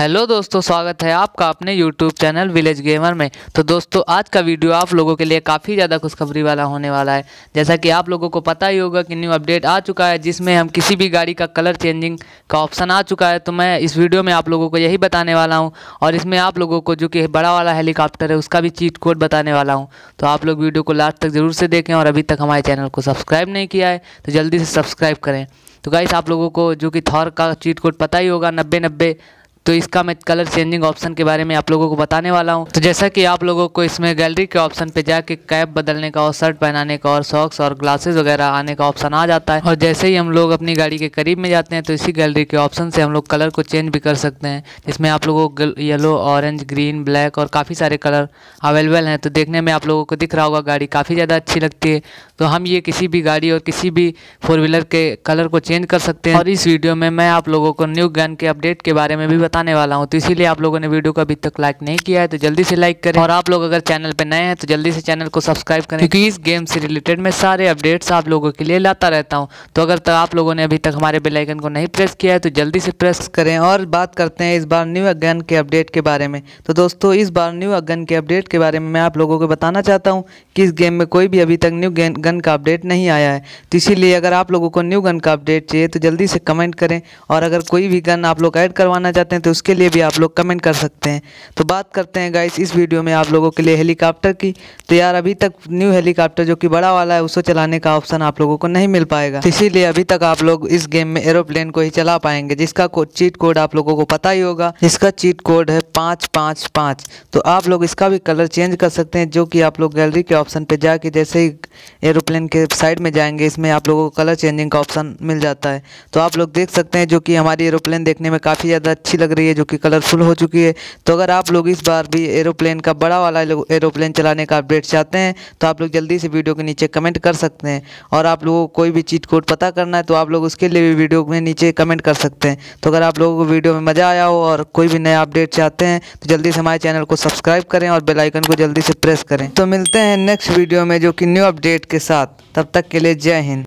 hello दोस्तों स्वागत है आपका अपने यूट्यूब चैनल विलेज गेमर में तो दोस्तों आज का वीडियो आप लोगों के लिए काफ़ी ज़्यादा खुशखबरी वाला होने वाला है जैसा कि आप लोगों को पता ही होगा कि न्यू अपडेट आ चुका है जिसमें हम किसी भी गाड़ी का कलर चेंजिंग का ऑप्शन आ चुका है तो मैं इस वीडियो में आप लोगों को यही बताने वाला हूँ और इसमें आप लोगों को जो कि बड़ा वाला हेलीकॉप्टर है उसका भी चीट कोड बताने वाला हूँ तो आप लोग वीडियो को लास्ट तक ज़रूर से देखें और अभी तक हमारे चैनल को सब्सक्राइब नहीं किया है तो जल्दी से सब्सक्राइब करें तो गाइस आप लोगों को जो कि थॉर का चीट कोड पता ही होगा नब्बे नब्बे तो इसका मैं कलर चेंजिंग ऑप्शन के बारे में आप लोगों को बताने वाला हूँ तो जैसा कि आप लोगों को इसमें गैलरी के ऑप्शन पे जाके कैप बदलने का और शर्ट पहनाने का और सॉक्स और ग्लासेस वगैरह आने का ऑप्शन आ जाता है और जैसे ही हम लोग अपनी गाड़ी के करीब में जाते हैं तो इसी गैलरी के ऑप्शन से हम लोग कलर को चेंज भी कर सकते हैं जिसमें आप लोगों को येलो ऑरेंज ग्रीन ब्लैक और काफ़ी सारे कलर अवेलेबल हैं तो देखने में आप लोगों को दिख रहा होगा गाड़ी काफ़ी ज़्यादा अच्छी लगती है तो हम ये किसी भी गाड़ी और किसी भी फोर व्हीलर के कलर को चेंज कर सकते हैं और इस वीडियो में मैं आप लोगों को न्यू गन के अपडेट के बारे में भी बता बताने वाला हूँ तो इसीलिए आप लोगों ने वीडियो को अभी तक लाइक नहीं किया है तो जल्दी से लाइक करें और आप लोग अगर चैनल पर नए हैं तो जल्दी से चैनल को सब्सक्राइब करें क्योंकि इस गेम से रिलेटेड मैं सारे अपडेट्स आप लोगों के लिए लाता रहता हूँ तो अगर तक आप लोगों ने अभी तक हमारे बेलाइकन को नहीं प्रेस किया है तो जल्दी से प्रेस करें और बात करते हैं इस बार न्यू अगन के अपडेट के बारे में तो दोस्तों इस बार न्यू अगन के अपडेट के बारे में मैं आप लोगों को बताना चाहता हूँ कि इस गेम में कोई भी अभी तक न्यू गन का अपडेट नहीं आया है तो इसीलिए अगर आप लोगों को न्यू गन का अपडेट चाहिए तो जल्दी से कमेंट करें और अगर कोई भी गन आप लोग ऐड करवाना चाहते हैं हैं तो उसके लिए भी आप लोग कमेंट कर सकते हैं तो बात करते हैं गाइस इस वीडियो में आप लोगों के लिए हेलीकॉप्टर की तो यार अभी तक न्यू हेलीकॉप्टर जो कि बड़ा वाला है उसको चलाने का ऑप्शन आप लोगों को नहीं मिल पाएगा इसीलिए अभी तक आप लोग इस गेम में एरोप्लेन को ही चला पाएंगे जिसका चीट कोड आप लोगों को पता ही होगा इसका चीट कोड है पाँच तो आप लोग इसका भी कलर चेंज कर सकते हैं जो कि आप लोग गैलरी के ऑप्शन पर जाके जैसे ही एरोप्लेन के साइड में जाएंगे इसमें आप लोगों को कलर चेंजिंग का ऑप्शन मिल जाता है तो आप लोग देख सकते हैं जो कि हमारी एरोप्लेन देखने में काफ़ी ज़्यादा अच्छी लग लग रही है जो कि कलरफुल हो चुकी है तो अगर आप लोग इस बार भी एरोप्लेन का बड़ा वाला एरोप्लेन चलाने का अपडेट चाहते हैं तो आप लोग जल्दी से वीडियो के नीचे कमेंट कर सकते हैं और आप लोगों को कोई भी चीट कोड पता करना है तो आप लोग उसके लिए भी वीडियो में नीचे कमेंट कर सकते हैं तो अगर आप लोगों को वीडियो में मज़ा आया हो और कोई भी नया अपडेट चाहते हैं तो जल्दी से हमारे चैनल को सब्सक्राइब करें और बेलाइकन को जल्दी से प्रेस करें तो मिलते हैं नेक्स्ट वीडियो में जो कि न्यू अपडेट के साथ तब तक के लिए जय हिंद